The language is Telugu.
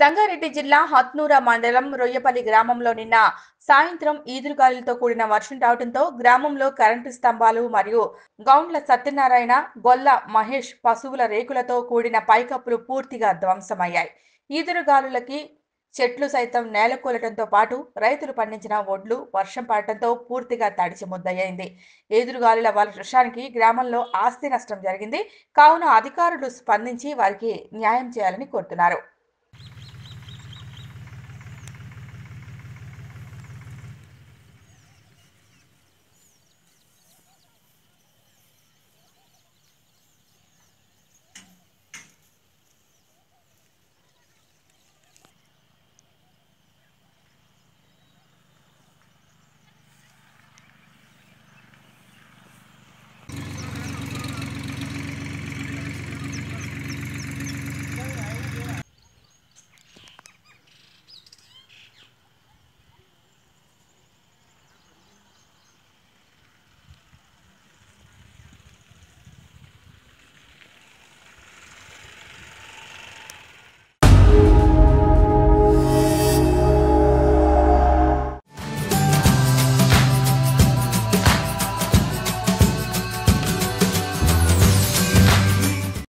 సంగారెడ్డి జిల్లా హత్నూర మండలం రొయ్యపల్లి గ్రామంలో నిన్న సాయంత్రం ఈదురుగాలులతో కూడిన వర్షం రావడంతో గ్రామంలో కరెంటు స్తంభాలు మరియు గౌండ్ల సత్యనారాయణ గొల్ల మహేష్ పశువుల రేకులతో కూడిన పైకప్పులు పూర్తిగా ధ్వంసమయ్యాయి ఈదురుగాలులకి చెట్లు సైతం నేలకూలటంతో పాటు రైతులు పండించిన ఒడ్లు వర్షం పడటంతో పూర్తిగా తడిచి ముద్దయ్యింది ఎదురుగాలుల వర్షానికి గ్రామంలో ఆస్తి నష్టం జరిగింది కావున అధికారులు స్పందించి వారికి న్యాయం చేయాలని కోరుతున్నారు